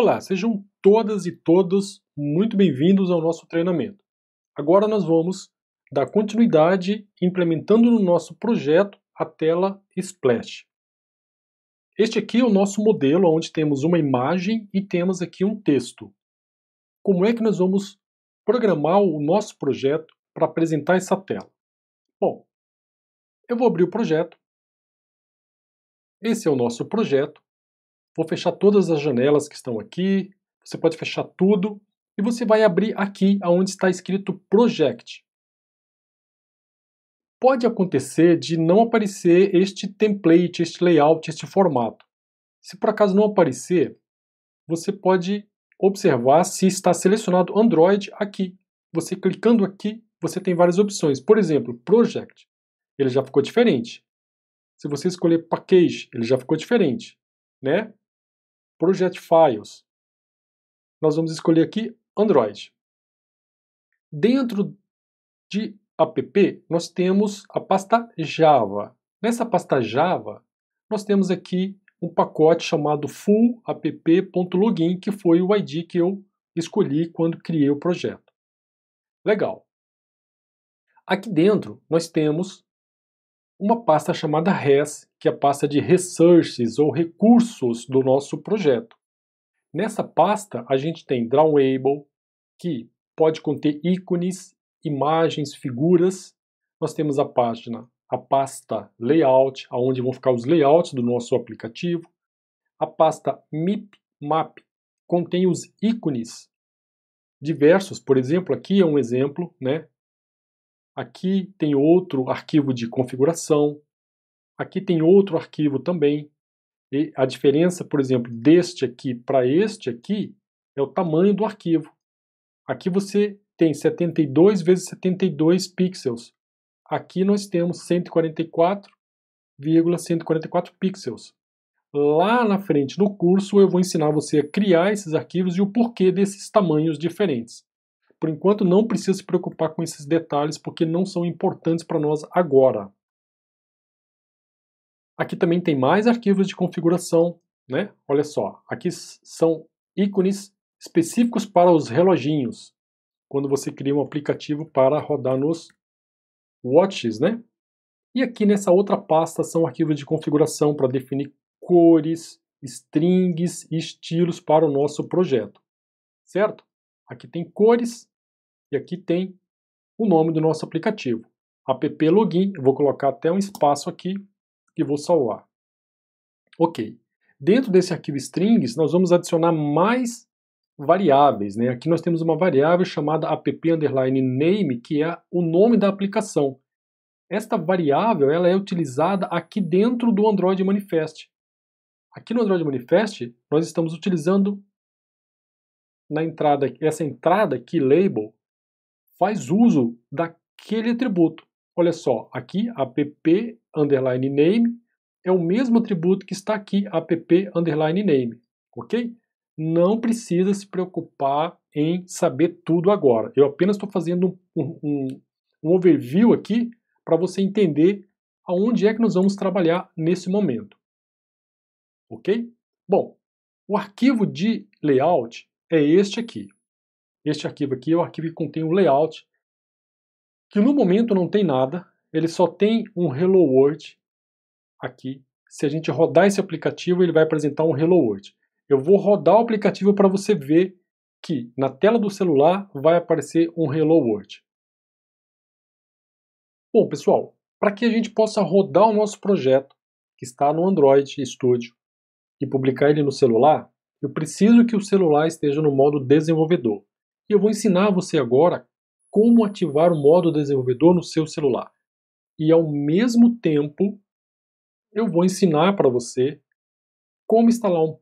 Olá, sejam todas e todos muito bem-vindos ao nosso treinamento. Agora nós vamos dar continuidade implementando no nosso projeto a tela Splash. Este aqui é o nosso modelo onde temos uma imagem e temos aqui um texto. Como é que nós vamos programar o nosso projeto para apresentar essa tela? Bom, eu vou abrir o projeto. Esse é o nosso projeto. Vou fechar todas as janelas que estão aqui, você pode fechar tudo e você vai abrir aqui onde está escrito Project. Pode acontecer de não aparecer este template, este layout, este formato. Se por acaso não aparecer, você pode observar se está selecionado Android aqui. Você clicando aqui, você tem várias opções. Por exemplo, Project, ele já ficou diferente. Se você escolher Package, ele já ficou diferente, né? Project Files. Nós vamos escolher aqui Android. Dentro de app, nós temos a pasta Java. Nessa pasta Java, nós temos aqui um pacote chamado fullapp.login, que foi o ID que eu escolhi quando criei o projeto. Legal. Aqui dentro, nós temos uma pasta chamada RES, que é a pasta de Resources ou recursos do nosso projeto. Nessa pasta a gente tem Drawable, que pode conter ícones, imagens, figuras. Nós temos a página, a pasta Layout, aonde vão ficar os layouts do nosso aplicativo. A pasta MIP Map contém os ícones diversos. Por exemplo, aqui é um exemplo, né? Aqui tem outro arquivo de configuração. Aqui tem outro arquivo também. E a diferença, por exemplo, deste aqui para este aqui é o tamanho do arquivo. Aqui você tem 72 vezes 72 pixels. Aqui nós temos 144,144 ,144 pixels. Lá na frente no curso eu vou ensinar você a criar esses arquivos e o porquê desses tamanhos diferentes. Por enquanto, não precisa se preocupar com esses detalhes, porque não são importantes para nós agora. Aqui também tem mais arquivos de configuração, né? Olha só, aqui são ícones específicos para os reloginhos, quando você cria um aplicativo para rodar nos watches, né? E aqui nessa outra pasta são arquivos de configuração para definir cores, strings e estilos para o nosso projeto, certo? Aqui tem cores, e aqui tem o nome do nosso aplicativo. App Login, eu vou colocar até um espaço aqui e vou salvar. Ok. Dentro desse arquivo strings, nós vamos adicionar mais variáveis. Né? Aqui nós temos uma variável chamada app_name, que é o nome da aplicação. Esta variável ela é utilizada aqui dentro do Android Manifest. Aqui no Android Manifest, nós estamos utilizando na entrada, essa entrada aqui label faz uso daquele atributo. Olha só, aqui app underline name é o mesmo atributo que está aqui app underline name, ok? Não precisa se preocupar em saber tudo agora. Eu apenas estou fazendo um, um, um overview aqui para você entender aonde é que nós vamos trabalhar nesse momento. Ok? Bom, o arquivo de layout é este aqui. Este arquivo aqui é o arquivo que contém o layout, que no momento não tem nada, ele só tem um Hello World aqui. Se a gente rodar esse aplicativo, ele vai apresentar um Hello World. Eu vou rodar o aplicativo para você ver que na tela do celular vai aparecer um Hello World. Bom, pessoal, para que a gente possa rodar o nosso projeto, que está no Android Studio, e publicar ele no celular, eu preciso que o celular esteja no modo desenvolvedor. E eu vou ensinar você agora como ativar o modo desenvolvedor no seu celular. E ao mesmo tempo, eu vou ensinar para você como instalar um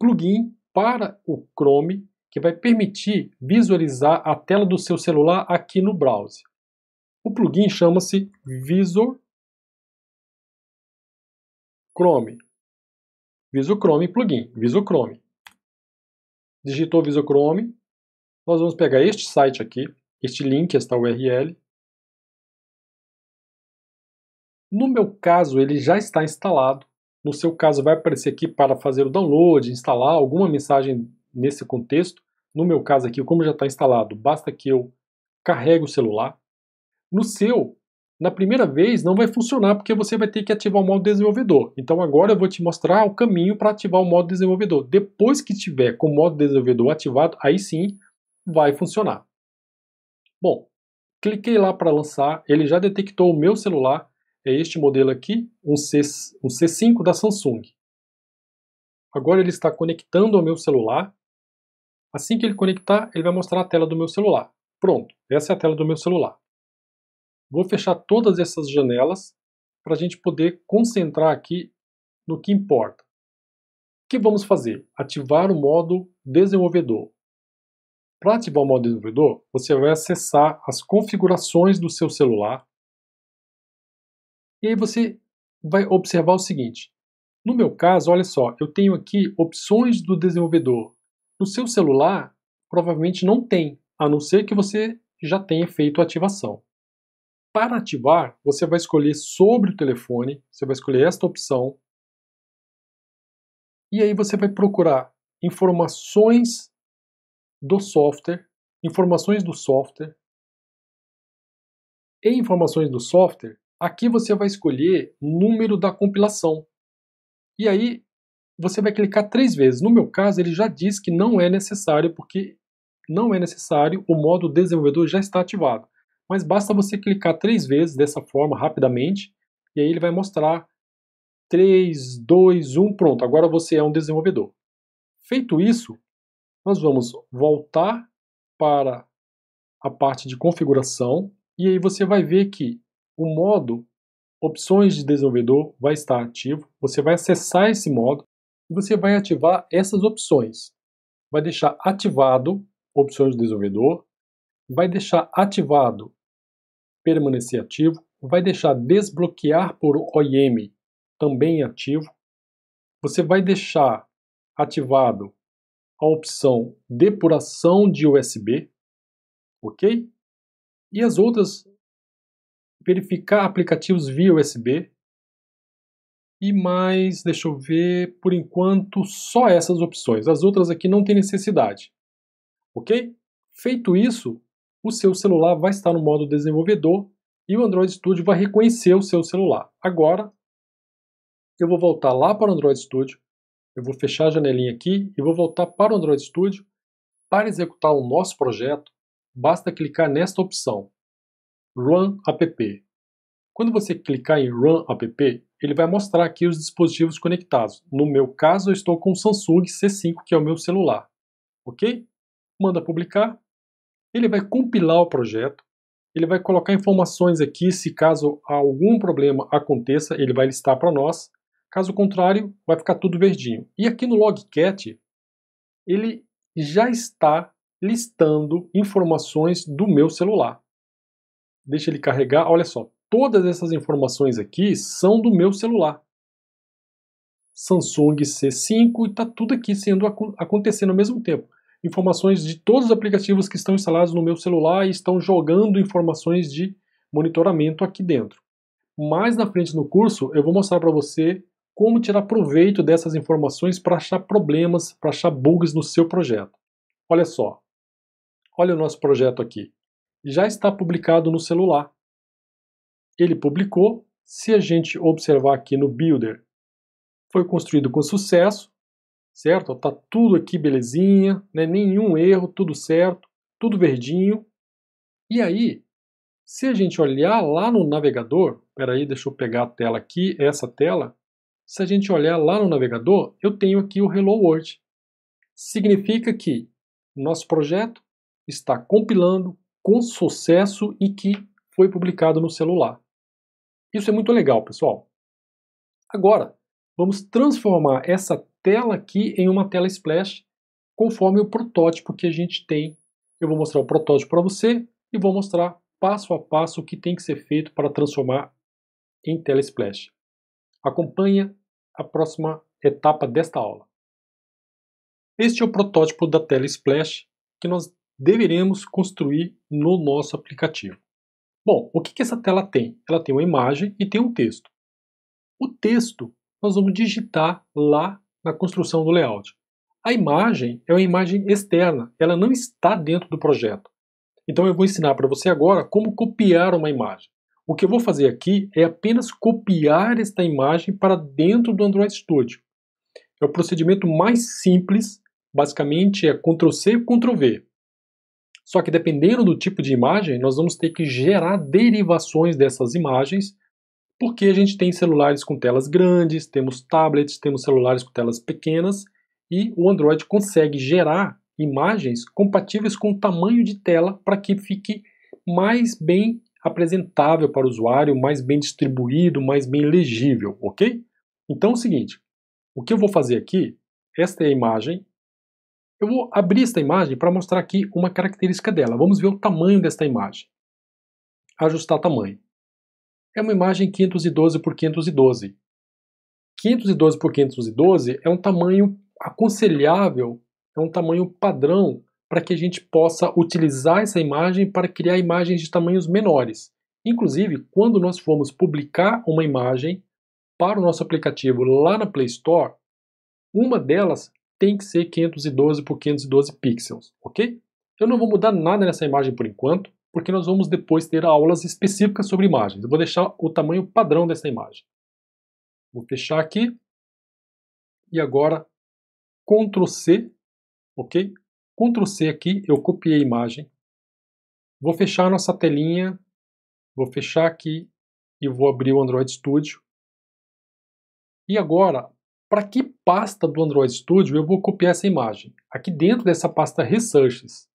plugin para o Chrome que vai permitir visualizar a tela do seu celular aqui no browser. O plugin chama-se Visor Chrome. Visor Chrome plugin, Visor Chrome. Digitou Visor Chrome, nós vamos pegar este site aqui, este link, esta URL. No meu caso, ele já está instalado. No seu caso, vai aparecer aqui para fazer o download, instalar alguma mensagem nesse contexto. No meu caso aqui, como já está instalado, basta que eu carregue o celular. No seu, na primeira vez não vai funcionar porque você vai ter que ativar o modo desenvolvedor. Então agora eu vou te mostrar o caminho para ativar o modo desenvolvedor. Depois que tiver com o modo desenvolvedor ativado, aí sim vai funcionar. Bom, cliquei lá para lançar, ele já detectou o meu celular, é este modelo aqui, um, C, um C5 da Samsung. Agora ele está conectando ao meu celular. Assim que ele conectar, ele vai mostrar a tela do meu celular. Pronto, essa é a tela do meu celular. Vou fechar todas essas janelas para a gente poder concentrar aqui no que importa. O que vamos fazer? Ativar o modo desenvolvedor. Para ativar o modo desenvolvedor, você vai acessar as configurações do seu celular. E aí você vai observar o seguinte. No meu caso, olha só, eu tenho aqui opções do desenvolvedor. No seu celular, provavelmente não tem, a não ser que você já tenha feito a ativação. Para ativar, você vai escolher sobre o telefone, você vai escolher esta opção. E aí você vai procurar informações do software, informações do software. Em informações do software, aqui você vai escolher número da compilação. E aí você vai clicar três vezes. No meu caso, ele já diz que não é necessário, porque não é necessário, o modo desenvolvedor já está ativado. Mas basta você clicar três vezes dessa forma, rapidamente, e aí ele vai mostrar 3, 2, 1, pronto, agora você é um desenvolvedor. Feito isso, nós vamos voltar para a parte de configuração e aí você vai ver que o modo opções de desenvolvedor vai estar ativo, você vai acessar esse modo e você vai ativar essas opções. Vai deixar ativado opções de desenvolvedor, vai deixar ativado permanecer ativo, vai deixar desbloquear por OIM também ativo. Você vai deixar ativado a opção depuração de USB, ok? E as outras, verificar aplicativos via USB. E mais, deixa eu ver, por enquanto só essas opções. As outras aqui não tem necessidade, ok? Feito isso, o seu celular vai estar no modo desenvolvedor e o Android Studio vai reconhecer o seu celular. Agora, eu vou voltar lá para o Android Studio, eu vou fechar a janelinha aqui e vou voltar para o Android Studio. Para executar o nosso projeto, basta clicar nesta opção, Run app. Quando você clicar em Run app, ele vai mostrar aqui os dispositivos conectados. No meu caso, eu estou com o Samsung C5, que é o meu celular. Ok? Manda publicar. Ele vai compilar o projeto. Ele vai colocar informações aqui, se caso algum problema aconteça, ele vai listar para nós. Caso contrário, vai ficar tudo verdinho. E aqui no logcat, ele já está listando informações do meu celular. Deixa ele carregar, olha só, todas essas informações aqui são do meu celular. Samsung C5 e está tudo aqui sendo acontecendo ao mesmo tempo. Informações de todos os aplicativos que estão instalados no meu celular e estão jogando informações de monitoramento aqui dentro. Mais na frente no curso eu vou mostrar para você como tirar proveito dessas informações para achar problemas, para achar bugs no seu projeto. Olha só, olha o nosso projeto aqui. Já está publicado no celular. Ele publicou, se a gente observar aqui no Builder, foi construído com sucesso, certo? Está tudo aqui belezinha, né? nenhum erro, tudo certo, tudo verdinho. E aí, se a gente olhar lá no navegador, peraí, deixa eu pegar a tela aqui, essa tela, se a gente olhar lá no navegador, eu tenho aqui o Hello World. Significa que nosso projeto está compilando com sucesso e que foi publicado no celular. Isso é muito legal, pessoal. Agora, vamos transformar essa tela aqui em uma tela splash conforme o protótipo que a gente tem. Eu vou mostrar o protótipo para você e vou mostrar passo a passo o que tem que ser feito para transformar em tela splash. Acompanhe a próxima etapa desta aula. Este é o protótipo da tela Splash que nós deveremos construir no nosso aplicativo. Bom, o que, que essa tela tem? Ela tem uma imagem e tem um texto. O texto nós vamos digitar lá na construção do layout. A imagem é uma imagem externa, ela não está dentro do projeto. Então eu vou ensinar para você agora como copiar uma imagem. O que eu vou fazer aqui é apenas copiar esta imagem para dentro do Android Studio. É o procedimento mais simples, basicamente é Ctrl+C, Ctrl+V. Só que dependendo do tipo de imagem, nós vamos ter que gerar derivações dessas imagens, porque a gente tem celulares com telas grandes, temos tablets, temos celulares com telas pequenas, e o Android consegue gerar imagens compatíveis com o tamanho de tela para que fique mais bem apresentável para o usuário, mais bem distribuído, mais bem legível, ok? Então é o seguinte, o que eu vou fazer aqui, esta é a imagem, eu vou abrir esta imagem para mostrar aqui uma característica dela. Vamos ver o tamanho desta imagem. Ajustar tamanho. É uma imagem 512 por 512. 512 por 512 é um tamanho aconselhável, é um tamanho padrão para que a gente possa utilizar essa imagem para criar imagens de tamanhos menores. Inclusive, quando nós formos publicar uma imagem para o nosso aplicativo lá na Play Store, uma delas tem que ser 512 por 512 pixels, ok? Eu não vou mudar nada nessa imagem por enquanto, porque nós vamos depois ter aulas específicas sobre imagens. Eu vou deixar o tamanho padrão dessa imagem. Vou fechar aqui. E agora, Ctrl C, ok? Ctrl C aqui, eu copiei a imagem. Vou fechar a nossa telinha, vou fechar aqui e vou abrir o Android Studio. E agora, para que pasta do Android Studio eu vou copiar essa imagem? Aqui dentro dessa pasta Researches.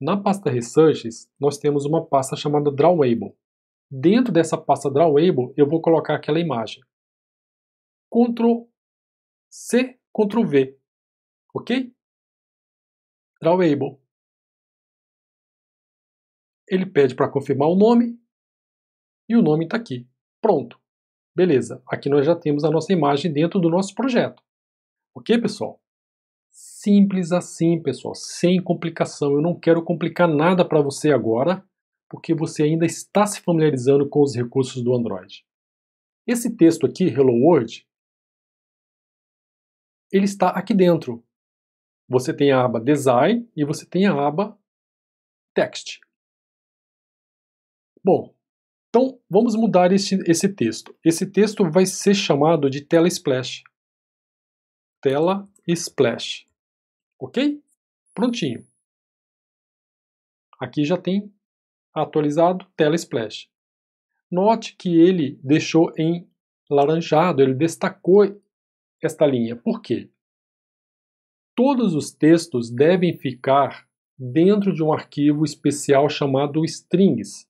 Na pasta Researches, nós temos uma pasta chamada Drawable. Dentro dessa pasta Drawable, eu vou colocar aquela imagem. Ctrl C, Ctrl V. Ok? drawable. Ele pede para confirmar o nome e o nome está aqui. Pronto. Beleza, aqui nós já temos a nossa imagem dentro do nosso projeto. Ok, pessoal? Simples assim, pessoal, sem complicação. Eu não quero complicar nada para você agora, porque você ainda está se familiarizando com os recursos do Android. Esse texto aqui, Hello World, ele está aqui dentro. Você tem a aba Design e você tem a aba Text. Bom, então vamos mudar esse, esse texto. Esse texto vai ser chamado de tela splash. Tela splash. Ok? Prontinho. Aqui já tem atualizado tela splash. Note que ele deixou em laranjado, ele destacou esta linha. Por quê? Todos os textos devem ficar dentro de um arquivo especial chamado strings.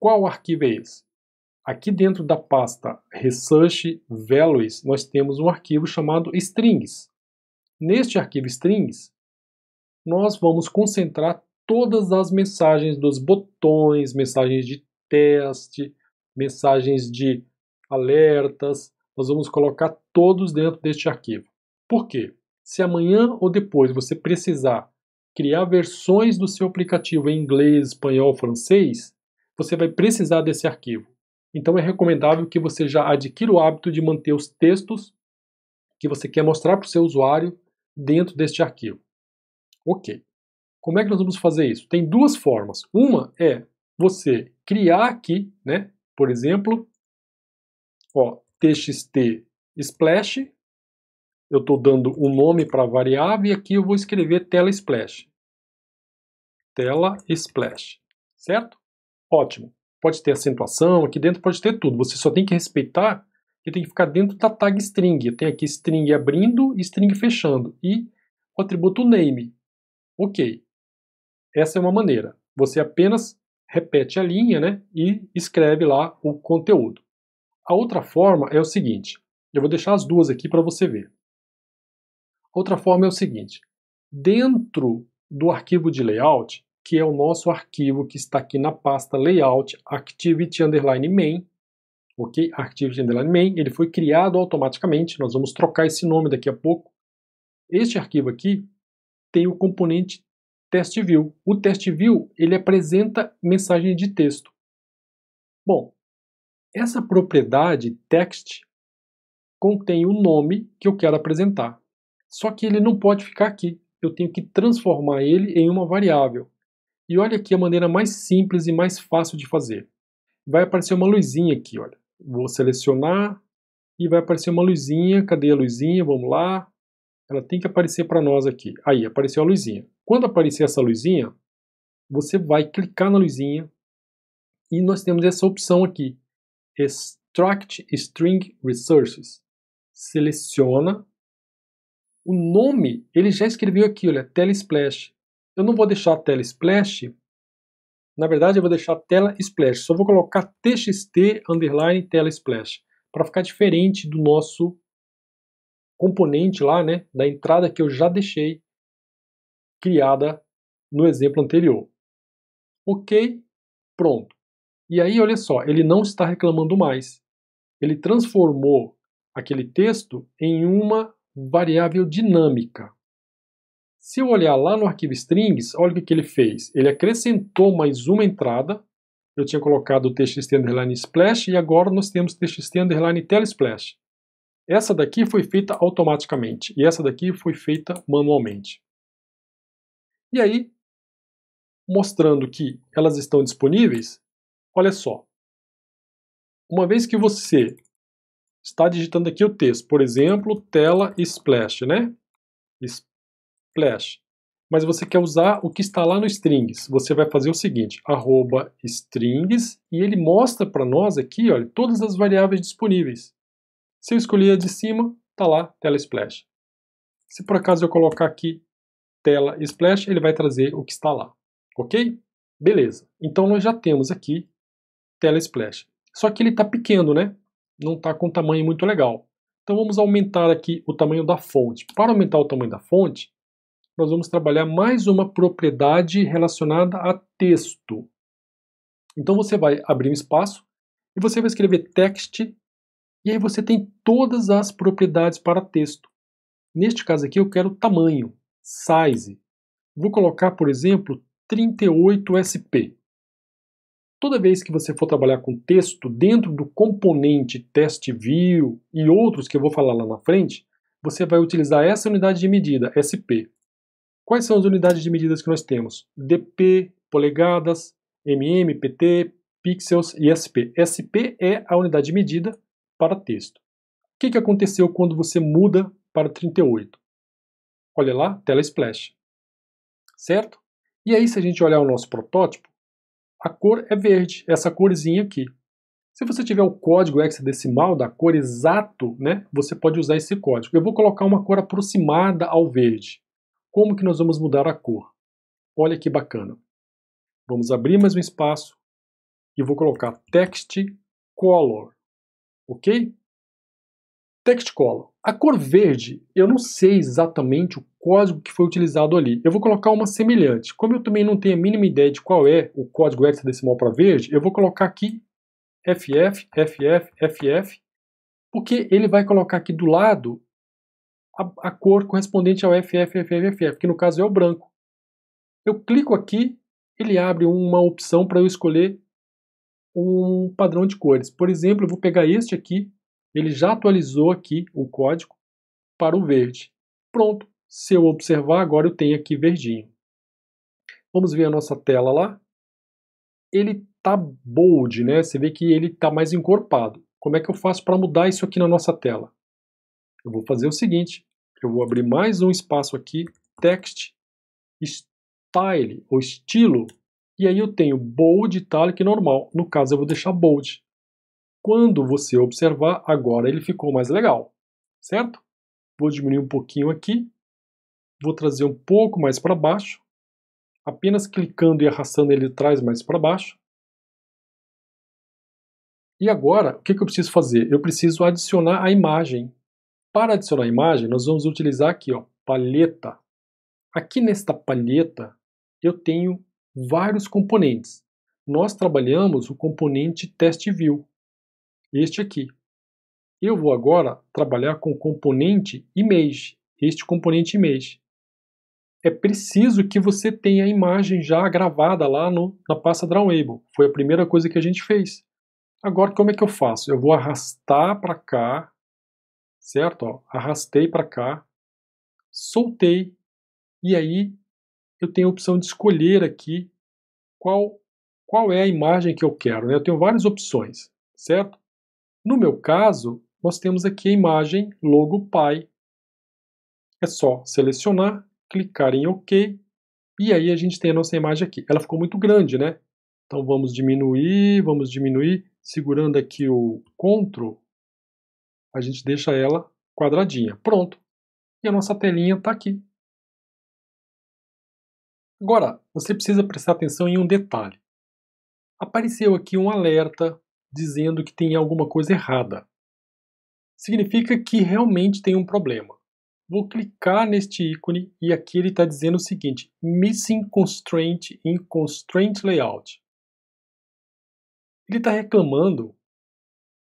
Qual arquivo é esse? Aqui dentro da pasta Research Values, nós temos um arquivo chamado strings. Neste arquivo strings, nós vamos concentrar todas as mensagens dos botões, mensagens de teste, mensagens de alertas. Nós vamos colocar todos dentro deste arquivo. Por quê? Se amanhã ou depois você precisar criar versões do seu aplicativo em inglês, espanhol, francês, você vai precisar desse arquivo. Então é recomendável que você já adquira o hábito de manter os textos que você quer mostrar para o seu usuário dentro deste arquivo. Ok. Como é que nós vamos fazer isso? Tem duas formas. Uma é você criar aqui, né? Por exemplo, ó, txt splash eu estou dando um nome para a variável e aqui eu vou escrever tela splash. Tela splash, certo? Ótimo. Pode ter acentuação, aqui dentro pode ter tudo. Você só tem que respeitar que tem que ficar dentro da tag string. Eu tenho aqui string abrindo e string fechando. E o atributo name. Ok. Essa é uma maneira. Você apenas repete a linha né, e escreve lá o conteúdo. A outra forma é o seguinte. Eu vou deixar as duas aqui para você ver. Outra forma é o seguinte: dentro do arquivo de layout, que é o nosso arquivo que está aqui na pasta layout activity underline main, ok? Activity underline main, ele foi criado automaticamente, nós vamos trocar esse nome daqui a pouco. Este arquivo aqui tem o componente test view. O test view, ele apresenta mensagem de texto. Bom, essa propriedade text contém o nome que eu quero apresentar. Só que ele não pode ficar aqui. Eu tenho que transformar ele em uma variável. E olha aqui a maneira mais simples e mais fácil de fazer. Vai aparecer uma luzinha aqui, olha. Vou selecionar e vai aparecer uma luzinha. Cadê a luzinha? Vamos lá. Ela tem que aparecer para nós aqui. Aí, apareceu a luzinha. Quando aparecer essa luzinha, você vai clicar na luzinha e nós temos essa opção aqui, Extract String Resources. Seleciona o nome, ele já escreveu aqui, olha, tela splash Eu não vou deixar tela splash na verdade eu vou deixar tela splash, só vou colocar txt underline tela splash, para ficar diferente do nosso componente lá, né, da entrada que eu já deixei criada no exemplo anterior. Ok, pronto. E aí, olha só, ele não está reclamando mais. Ele transformou aquele texto em uma variável dinâmica. Se eu olhar lá no arquivo strings, olha o que ele fez. Ele acrescentou mais uma entrada. Eu tinha colocado o txt underline splash e agora nós temos txt underline telesplash. Essa daqui foi feita automaticamente e essa daqui foi feita manualmente. E aí, mostrando que elas estão disponíveis, olha só. Uma vez que você está digitando aqui o texto, por exemplo, tela splash, né? Splash. Mas você quer usar o que está lá no strings. Você vai fazer o seguinte, arroba strings, e ele mostra para nós aqui olha, todas as variáveis disponíveis. Se eu escolher a de cima, está lá, tela splash. Se por acaso eu colocar aqui tela splash, ele vai trazer o que está lá. Ok? Beleza. Então nós já temos aqui tela splash. Só que ele está pequeno, né? não está com um tamanho muito legal. Então vamos aumentar aqui o tamanho da fonte. Para aumentar o tamanho da fonte, nós vamos trabalhar mais uma propriedade relacionada a texto. Então você vai abrir um espaço e você vai escrever text e aí você tem todas as propriedades para texto. Neste caso aqui eu quero tamanho, size. Vou colocar, por exemplo, 38 SP. Toda vez que você for trabalhar com texto dentro do componente test view e outros que eu vou falar lá na frente, você vai utilizar essa unidade de medida, SP. Quais são as unidades de medidas que nós temos? DP, polegadas, mm, pt, pixels e SP. SP é a unidade de medida para texto. O que, que aconteceu quando você muda para 38? Olha lá, tela splash. Certo? E aí, se a gente olhar o nosso protótipo, a cor é verde, essa corzinha aqui. Se você tiver o código hexadecimal da cor exato, né, você pode usar esse código. Eu vou colocar uma cor aproximada ao verde. Como que nós vamos mudar a cor? Olha que bacana. Vamos abrir mais um espaço e vou colocar text color, ok? Text color. A cor verde, eu não sei exatamente o código que foi utilizado ali. Eu vou colocar uma semelhante. Como eu também não tenho a mínima ideia de qual é o código hexadecimal para verde, eu vou colocar aqui FF, FF, FF, porque ele vai colocar aqui do lado a, a cor correspondente ao FF, FF, FF, que no caso é o branco. Eu clico aqui, ele abre uma opção para eu escolher um padrão de cores. Por exemplo, eu vou pegar este aqui, ele já atualizou aqui o código para o verde. Pronto, se eu observar, agora eu tenho aqui verdinho. Vamos ver a nossa tela lá. Ele tá bold, né? Você vê que ele tá mais encorpado. Como é que eu faço para mudar isso aqui na nossa tela? Eu vou fazer o seguinte, eu vou abrir mais um espaço aqui, text, style, ou estilo, e aí eu tenho bold, italic e normal. No caso, eu vou deixar bold. Quando você observar, agora ele ficou mais legal, certo? Vou diminuir um pouquinho aqui vou trazer um pouco mais para baixo, apenas clicando e arrastando ele traz mais para baixo. E agora, o que, eu preciso fazer? Eu preciso adicionar a imagem. Para adicionar a imagem, nós vamos utilizar aqui, ó, palheta. Aqui nesta palheta, eu tenho vários componentes. Nós trabalhamos o componente test view, este aqui. Eu vou agora trabalhar com o componente image, este componente image é preciso que você tenha a imagem já gravada lá no, na pasta Drawable. Foi a primeira coisa que a gente fez. Agora, como é que eu faço? Eu vou arrastar para cá, certo? Ó, arrastei para cá, soltei, e aí eu tenho a opção de escolher aqui qual, qual é a imagem que eu quero. Né? Eu tenho várias opções, certo? No meu caso, nós temos aqui a imagem logo pai. É só selecionar clicar em OK, e aí a gente tem a nossa imagem aqui. Ela ficou muito grande, né? Então vamos diminuir, vamos diminuir, segurando aqui o Ctrl, a gente deixa ela quadradinha. Pronto. E a nossa telinha está aqui. Agora, você precisa prestar atenção em um detalhe. Apareceu aqui um alerta dizendo que tem alguma coisa errada. Significa que realmente tem um problema vou clicar neste ícone e aqui ele está dizendo o seguinte, Missing Constraint in Constraint Layout. Ele está reclamando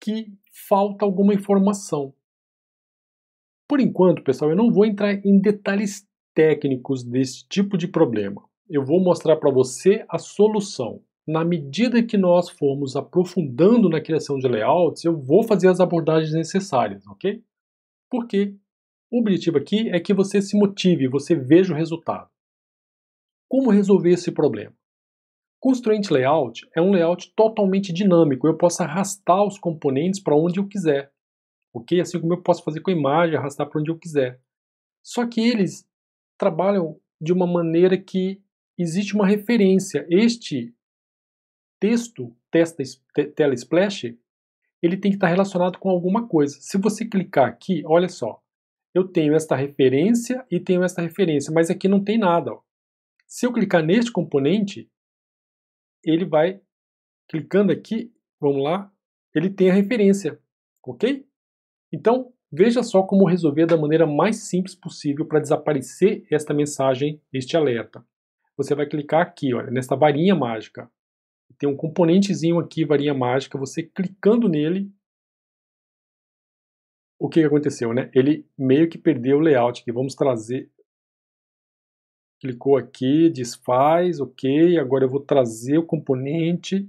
que falta alguma informação. Por enquanto, pessoal, eu não vou entrar em detalhes técnicos desse tipo de problema. Eu vou mostrar para você a solução. Na medida que nós formos aprofundando na criação de layouts, eu vou fazer as abordagens necessárias, ok? Porque o objetivo aqui é que você se motive, você veja o resultado. Como resolver esse problema? Construente Layout é um layout totalmente dinâmico, eu posso arrastar os componentes para onde eu quiser. Ok? Assim como eu posso fazer com a imagem, arrastar para onde eu quiser. Só que eles trabalham de uma maneira que existe uma referência. Este texto, testa, tela splash, ele tem que estar relacionado com alguma coisa. Se você clicar aqui, olha só, eu tenho esta referência e tenho esta referência, mas aqui não tem nada. Ó. Se eu clicar neste componente, ele vai, clicando aqui, vamos lá, ele tem a referência, ok? Então, veja só como resolver da maneira mais simples possível para desaparecer esta mensagem, este alerta. Você vai clicar aqui, olha, nesta varinha mágica. Tem um componentezinho aqui, varinha mágica, você clicando nele, o que aconteceu, né? Ele meio que perdeu o layout aqui. Vamos trazer. Clicou aqui, desfaz, ok. Agora eu vou trazer o componente.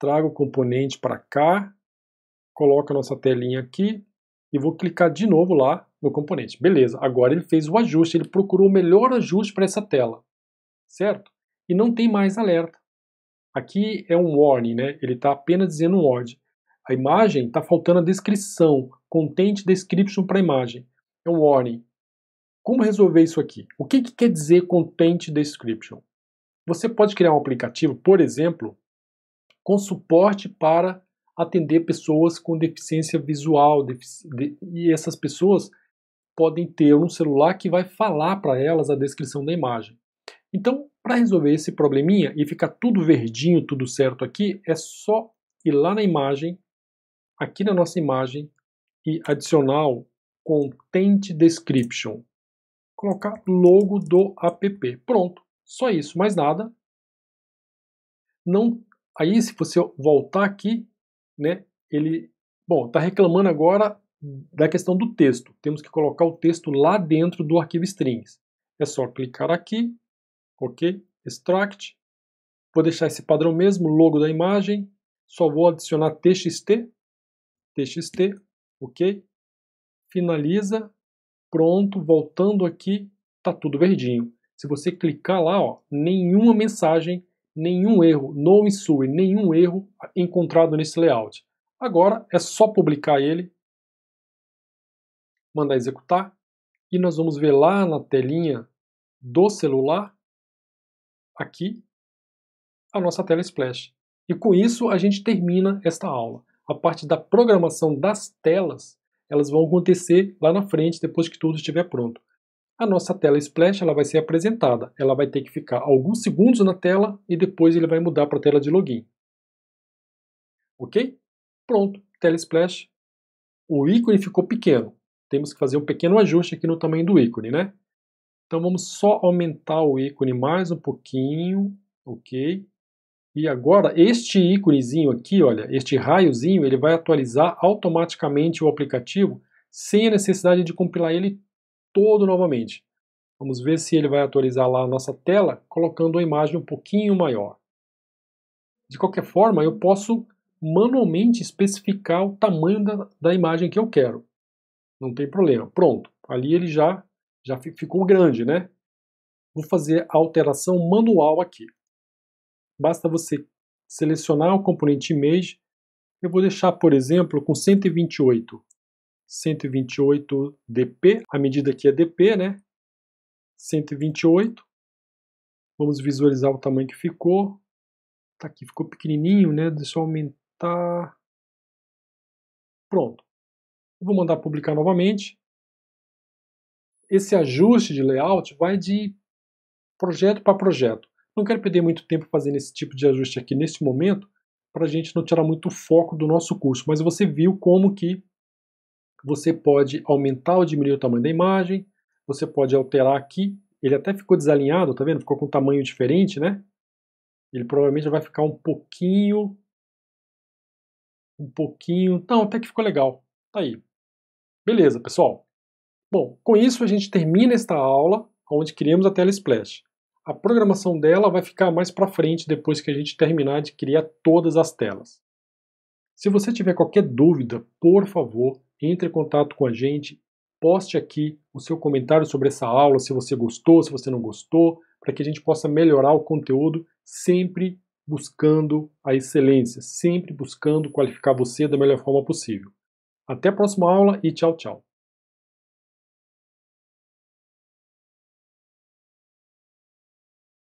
Trago o componente para cá. Coloco a nossa telinha aqui. E vou clicar de novo lá no componente. Beleza, agora ele fez o ajuste. Ele procurou o melhor ajuste para essa tela. Certo? E não tem mais alerta. Aqui é um warning, né? Ele está apenas dizendo um warning. A imagem está faltando a descrição, content description para a imagem. É um warning. Como resolver isso aqui? O que, que quer dizer content description? Você pode criar um aplicativo, por exemplo, com suporte para atender pessoas com deficiência visual. e essas pessoas podem ter um celular que vai falar para elas a descrição da imagem. Então, para resolver esse probleminha e ficar tudo verdinho, tudo certo aqui, é só ir lá na imagem, aqui na nossa imagem e adicional Content Description. Colocar logo do app. Pronto, só isso, mais nada. Não, aí se você voltar aqui, né, ele, bom, está reclamando agora da questão do texto. Temos que colocar o texto lá dentro do arquivo strings. É só clicar aqui, ok? Extract. Vou deixar esse padrão mesmo, logo da imagem. Só vou adicionar txt txt, ok? Finaliza, pronto, voltando aqui, tá tudo verdinho. Se você clicar lá, ó, nenhuma mensagem, nenhum erro, no ensue, nenhum erro encontrado nesse layout. Agora é só publicar ele, mandar executar e nós vamos ver lá na telinha do celular, aqui, a nossa tela splash. E com isso a gente termina esta aula a parte da programação das telas, elas vão acontecer lá na frente, depois que tudo estiver pronto. A nossa tela splash ela vai ser apresentada. Ela vai ter que ficar alguns segundos na tela e depois ele vai mudar para a tela de login. Ok? Pronto, tela splash. O ícone ficou pequeno. Temos que fazer um pequeno ajuste aqui no tamanho do ícone, né? Então vamos só aumentar o ícone mais um pouquinho, ok? E agora, este íconezinho aqui, olha, este raiozinho, ele vai atualizar automaticamente o aplicativo sem a necessidade de compilar ele todo novamente. Vamos ver se ele vai atualizar lá a nossa tela, colocando a imagem um pouquinho maior. De qualquer forma, eu posso manualmente especificar o tamanho da, da imagem que eu quero. Não tem problema. Pronto. Ali ele já, já ficou grande, né? Vou fazer a alteração manual aqui. Basta você selecionar o componente image. Eu vou deixar, por exemplo, com 128. 128 dp, a medida aqui é dp, né? 128. Vamos visualizar o tamanho que ficou. Tá aqui, ficou pequenininho, né? Deixa eu aumentar. Pronto. Vou mandar publicar novamente. Esse ajuste de layout vai de projeto para projeto. Não quero perder muito tempo fazendo esse tipo de ajuste aqui neste momento, para a gente não tirar muito foco do nosso curso, mas você viu como que você pode aumentar ou diminuir o tamanho da imagem, você pode alterar aqui, ele até ficou desalinhado, tá vendo? Ficou com um tamanho diferente, né? Ele provavelmente vai ficar um pouquinho, um pouquinho, não, até que ficou legal, tá aí. Beleza, pessoal. Bom, com isso a gente termina esta aula, onde criamos a tela splash. A programação dela vai ficar mais para frente depois que a gente terminar de criar todas as telas. Se você tiver qualquer dúvida, por favor, entre em contato com a gente, poste aqui o seu comentário sobre essa aula, se você gostou, se você não gostou, para que a gente possa melhorar o conteúdo sempre buscando a excelência, sempre buscando qualificar você da melhor forma possível. Até a próxima aula e tchau, tchau.